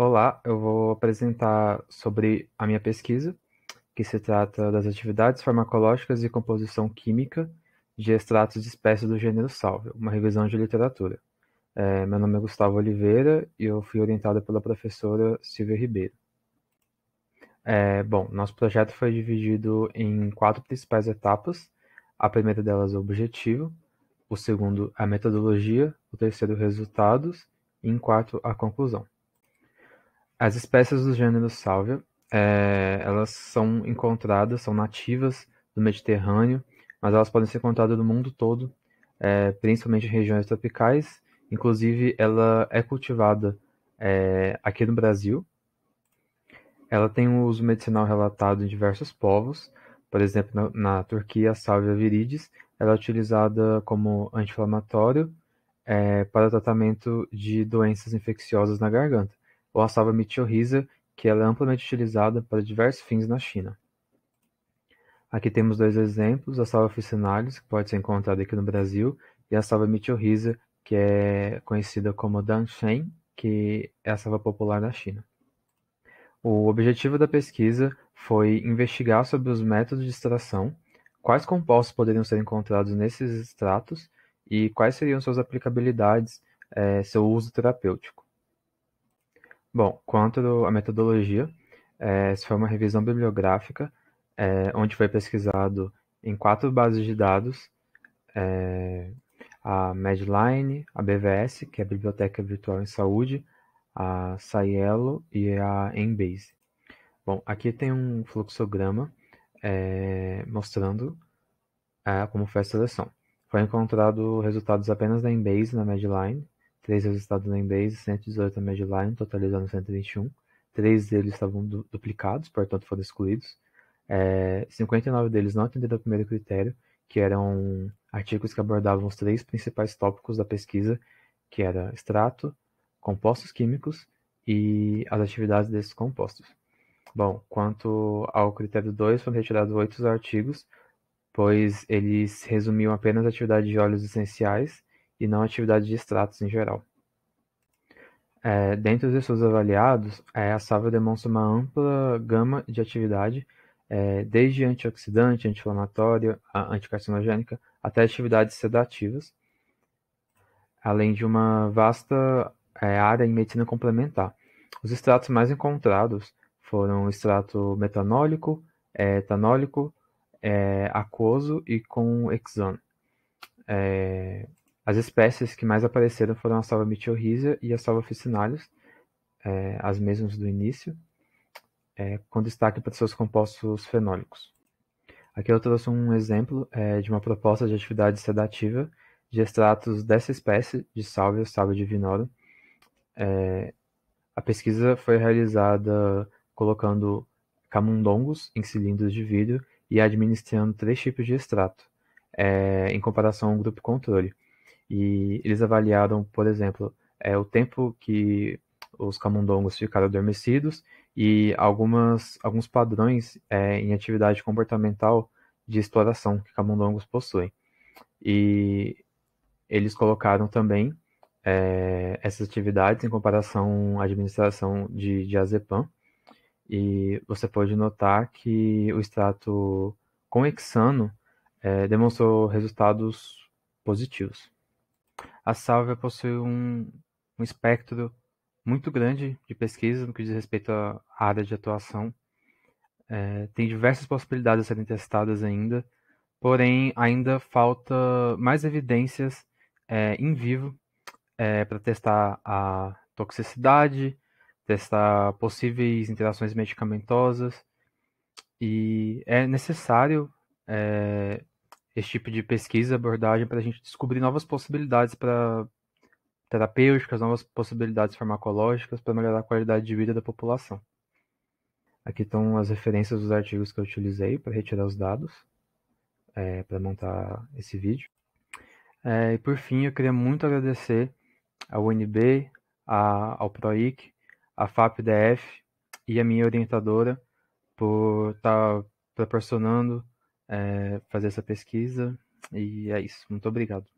Olá, eu vou apresentar sobre a minha pesquisa, que se trata das atividades farmacológicas e composição química de extratos de espécies do gênero salvia, uma revisão de literatura. É, meu nome é Gustavo Oliveira e eu fui orientado pela professora Silvia Ribeiro. É, bom, nosso projeto foi dividido em quatro principais etapas. A primeira delas é o objetivo, o segundo a metodologia, o terceiro resultados e em quarto a conclusão. As espécies do gênero "Salvia" é, elas são encontradas, são nativas do Mediterrâneo, mas elas podem ser encontradas no mundo todo, é, principalmente em regiões tropicais. Inclusive, ela é cultivada é, aqui no Brasil. Ela tem um uso medicinal relatado em diversos povos. Por exemplo, na, na Turquia, a Salvia viridis ela é utilizada como anti-inflamatório para tratamento de doenças infecciosas na garganta ou a salva mitiorrisa, que ela é amplamente utilizada para diversos fins na China. Aqui temos dois exemplos, a salva officinalis, que pode ser encontrada aqui no Brasil, e a salva mitiorrisa, que é conhecida como Danshen, que é a salva popular na China. O objetivo da pesquisa foi investigar sobre os métodos de extração, quais compostos poderiam ser encontrados nesses extratos e quais seriam suas aplicabilidades, é, seu uso terapêutico. Bom, quanto à metodologia, é, essa foi uma revisão bibliográfica, é, onde foi pesquisado em quatro bases de dados, é, a Medline, a BVS, que é a Biblioteca Virtual em Saúde, a Cielo e a Embase. Bom, aqui tem um fluxograma é, mostrando é, como foi a seleção. Foi encontrado resultados apenas da Embase na Medline três resultados holandeses e 118 a Medline, totalizando 121. Três deles estavam du duplicados, portanto foram excluídos. É, 59 deles não atenderam ao primeiro critério, que eram artigos que abordavam os três principais tópicos da pesquisa, que era extrato, compostos químicos e as atividades desses compostos. Bom, quanto ao critério 2, foram retirados oito artigos, pois eles resumiam apenas a atividade de óleos essenciais e não atividades de extratos em geral. É, dentre os estudos avaliados, é, a sálvia demonstra uma ampla gama de atividade, é, desde antioxidante, anti-inflamatória, anticarcinogênica, até atividades sedativas, além de uma vasta é, área em medicina complementar. Os extratos mais encontrados foram o extrato metanólico, é, etanólico, é, aquoso e com hexano. É, as espécies que mais apareceram foram a Salva meteorrhiza e a Salva officinalis, é, as mesmas do início, é, com destaque para seus compostos fenólicos. Aqui eu trouxe um exemplo é, de uma proposta de atividade sedativa de extratos dessa espécie de salvia, salvia divinorum. É, a pesquisa foi realizada colocando camundongos em cilindros de vidro e administrando três tipos de extrato, é, em comparação ao grupo controle. E eles avaliaram, por exemplo, é, o tempo que os camundongos ficaram adormecidos e algumas, alguns padrões é, em atividade comportamental de exploração que camundongos possuem. E eles colocaram também é, essas atividades em comparação à administração de, de azepam. E você pode notar que o extrato com hexano é, demonstrou resultados positivos. A Salvia possui um, um espectro muito grande de pesquisa no que diz respeito à área de atuação. É, tem diversas possibilidades a serem testadas ainda, porém ainda falta mais evidências é, em vivo é, para testar a toxicidade, testar possíveis interações medicamentosas e é necessário é, esse tipo de pesquisa, abordagem, para a gente descobrir novas possibilidades para terapêuticas, novas possibilidades farmacológicas para melhorar a qualidade de vida da população. Aqui estão as referências dos artigos que eu utilizei para retirar os dados, é, para montar esse vídeo. É, e por fim, eu queria muito agradecer ao UNB, a, ao PROIC, à FAPDF e à minha orientadora por estar tá proporcionando é, fazer essa pesquisa. E é isso. Muito obrigado.